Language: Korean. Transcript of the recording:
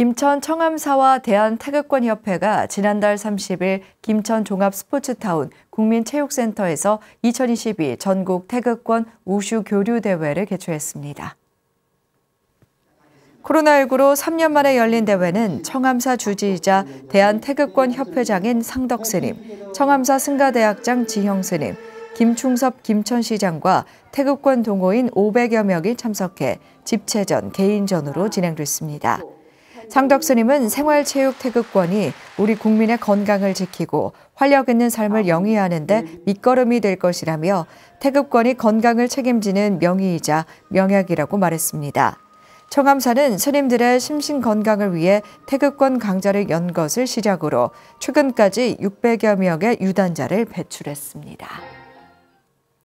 김천 청암사와 대한태극권협회가 지난달 30일 김천 종합스포츠타운 국민체육센터에서 2022 전국 태극권 우슈 교류 대회를 개최했습니다. 코로나19로 3년 만에 열린 대회는 청암사 주지이자 대한태극권협회장인 상덕스님, 청암사 승가대학장 지형스님, 김충섭 김천시장과 태극권 동호인 500여 명이 참석해 집체전, 개인전으로 진행됐습니다. 창덕 스님은 생활체육 태극권이 우리 국민의 건강을 지키고 활력 있는 삶을 영위하는 데 밑거름이 될 것이라며 태극권이 건강을 책임지는 명의이자 명약이라고 말했습니다. 청암사는 스님들의 심신 건강을 위해 태극권 강좌를 연 것을 시작으로 최근까지 600여 명의 유단자를 배출했습니다.